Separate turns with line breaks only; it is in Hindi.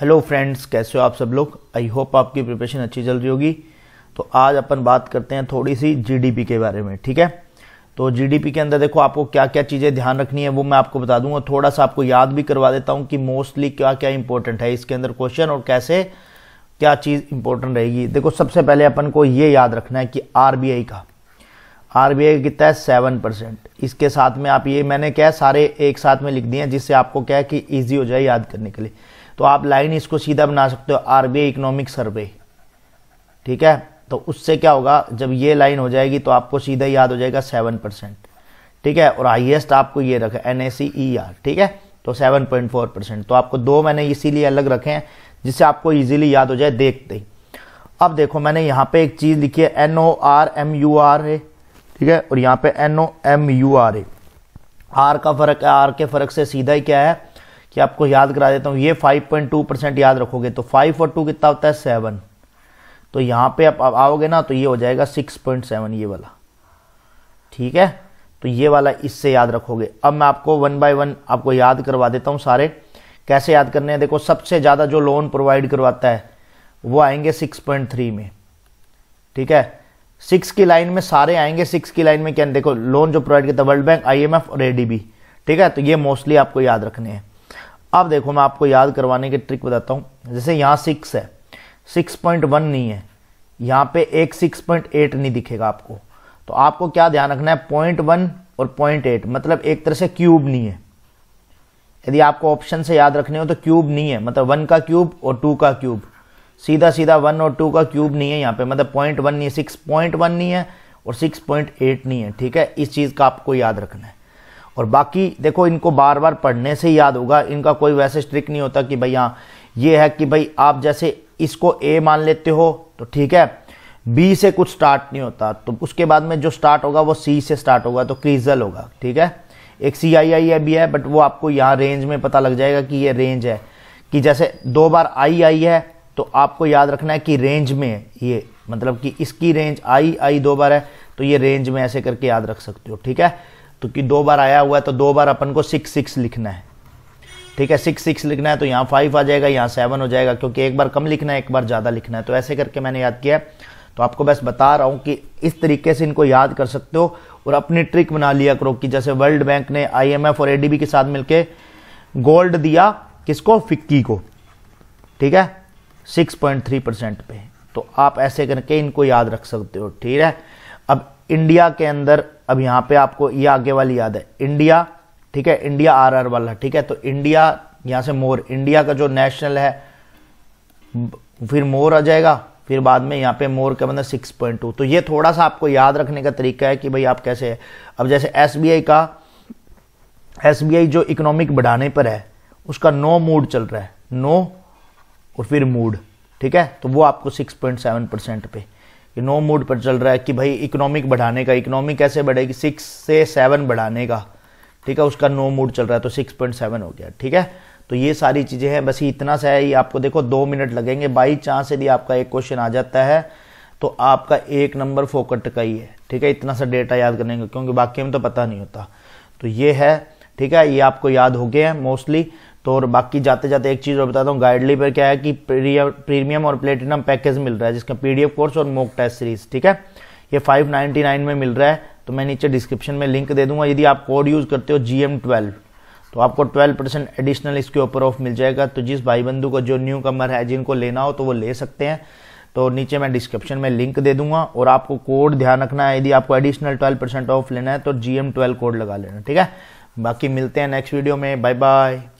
हेलो फ्रेंड्स कैसे हो आप सब लोग आई होप आपकी प्रिपरेशन अच्छी चल रही होगी तो आज अपन बात करते हैं थोड़ी सी जीडीपी के बारे में ठीक है तो जीडीपी के अंदर देखो आपको क्या क्या चीज़ें ध्यान रखनी है वो मैं आपको बता दूंगा थोड़ा सा आपको याद भी करवा देता हूँ कि मोस्टली क्या क्या इंपॉर्टेंट है इसके अंदर क्वेश्चन और कैसे क्या चीज़ इंपॉर्टेंट रहेगी देखो सबसे पहले अपन को ये याद रखना है कि आर का आर कितना है सेवन परसेंट इसके साथ में आप ये मैंने क्या है सारे एक साथ में लिख दिए हैं जिससे आपको क्या है कि ईजी हो जाए याद करने के लिए तो आप लाइन इसको सीधा बना सकते हो आरबीआई इकोनॉमिक सर्वे ठीक है तो उससे क्या होगा जब ये लाइन हो जाएगी तो आपको सीधा याद हो जाएगा सेवन परसेंट ठीक है और हाइएस्ट आपको ये रखा N A C E R ठीक है तो सेवन पॉइंट फोर परसेंट तो आपको दो मैंने इसीलिए अलग रखे हैं जिससे आपको ईजिली याद हो जाए देखते ही अब देखो मैंने यहाँ पे एक चीज़ लिखी है N O R M U R A ठीक है और यहाँ पे N O M U R A R का फर्क है आर के फर्क से सीधा ही क्या है कि आपको याद करा देता हूँ ये 5.2 परसेंट याद रखोगे तो 5 और 2 कितना होता है 7 तो यहाँ पे आप आओगे ना तो ये हो जाएगा 6.7 ये वाला ठीक है तो ये वाला इससे याद रखोगे अब मैं आपको वन बाय वन आपको याद करवा देता हूँ सारे कैसे याद करने हैं देखो सबसे ज़्यादा जो लोन प्रोवाइड करवाता है वो आएंगे 6.3 में ठीक है सिक्स की लाइन में सारे आएंगे सिक्स की लाइन में क्या देखो लोन जो प्रोवाइड करता है वर्ल्ड बैंक आई एम एफ और ए ठीक है तो ये मोस्टली आपको याद रखने हैं अब देखो मैं आपको याद करवाने के ट्रिक बताता हूँ जैसे यहाँ सिक्स है सिक्स पॉइंट वन नहीं है यहाँ पे एक सिक्स पॉइंट एट नहीं दिखेगा आपको तो आपको क्या ध्यान रखना है पॉइंट वन और पॉइंट एट मतलब एक तरह से क्यूब नहीं है यदि आपको ऑप्शन से याद रखने हो तो क्यूब नहीं है मतलब वन का क्यूब और टू का क्यूब सीधा सीधा वन और टू का क्यूब नहीं है यहाँ पे मतलब पॉइंट वन नहीं है सिक्स पॉइंट वन नहीं है और सिक्स पॉइंट एट नहीं है ठीक है इस चीज़ का आपको याद रखना है और बाकी देखो इनको बार बार पढ़ने से याद होगा इनका कोई वैसे स्ट्रिक नहीं होता कि भाई हाँ ये है कि भाई आप जैसे इसको ए मान लेते हो तो ठीक है बी से कुछ स्टार्ट नहीं होता तो उसके बाद में जो स्टार्ट होगा वो सी से स्टार्ट होगा तो क्रीजल होगा ठीक है एक सी आई आई भी है बट वो आपको यहाँ रेंज में पता लग जाएगा कि ये रेंज है कि जैसे दो बार आई आई है तो आपको याद रखना है कि रेंज में है ये मतलब कि इसकी रेंज आई आई दो बार है तो ये रेंज में ऐसे करके याद रख सकते हो ठीक है तो कि दो बार आया हुआ है तो दो बार अपन को सिक्स सिक्स लिखना है ठीक है सिक्स सिक्स लिखना है तो यहाँ फाइव आ जाएगा यहाँ सेवन हो जाएगा क्योंकि एक बार कम लिखना है एक बार ज़्यादा लिखना है तो ऐसे करके मैंने याद किया तो आपको बस बता रहा हूँ कि इस तरीके से इनको याद कर सकते हो और अपनी ट्रिक बना लिया करो कि जैसे वर्ल्ड बैंक ने आईएमएफ और एडीबी के साथ मिलकर गोल्ड दिया किसको फिक्की को ठीक है 6.3 परसेंट पे तो आप ऐसे करके इनको याद रख सकते हो ठीक है अब इंडिया के अंदर अब यहां पे आपको ये आगे वाली याद है इंडिया ठीक है इंडिया आर आर वाला ठीक है तो इंडिया यहां से मोर इंडिया का जो नेशनल है फिर मोर आ जाएगा फिर बाद में यहां पे मोर का मतलब सिक्स पॉइंट टू तो ये थोड़ा सा आपको याद रखने का तरीका है कि भाई आप कैसे है अब जैसे एस का एस जो इकोनॉमिक बढ़ाने पर है उसका नो मूड चल रहा है नो और फिर मूड ठीक है तो वो आपको सिक्स पॉइंट सेवन परसेंट पे नो मूड पर चल रहा है कि भाई इकोनॉमिक बढ़ाने का इकोनॉमिक कैसे बढ़ेगी सिक्स से सेवन बढ़ाने का ठीक है उसका नो मूड चल रहा है तो सिक्स पॉइंट सेवन हो गया ठीक है तो ये सारी चीज़ें हैं बस इतना सा है ये आपको देखो दो मिनट लगेंगे बाई चांस यदि आपका एक क्वेश्चन आ जाता है तो आपका एक नंबर फोकट का ही है ठीक है इतना सा डेटा याद करने का क्योंकि बाकी में तो पता नहीं होता तो ये है ठीक है ये आपको याद हो गया है मोस्टली तो और बाकी जाते जाते एक चीज़ और बताता हूँ गाइडली पर क्या है कि प्रीमियम और प्लेटिनम पैकेज मिल रहा है जिसका पीडीएफ कोर्स और मोक टेस्ट सीरीज ठीक है ये 599 में मिल रहा है तो मैं नीचे डिस्क्रिप्शन में लिंक दे दूंगा यदि आप कोड यूज़ करते हो जी ट्वेल्व तो आपको 12 परसेंट एडिशनल इसके ऊपर ऑफ मिल जाएगा तो जिस भाई बंधु को जो न्यू कमर है जिनको लेना हो तो वो ले सकते हैं तो नीचे मैं डिस्क्रिप्शन में लिंक दे दूंगा और आपको कोड ध्यान रखना है यदि आपको एडिशनल 12 परसेंट ऑफ लेना है तो जी एम कोड लगा लेना ठीक है बाकी मिलते हैं नेक्स्ट वीडियो में बाय बाय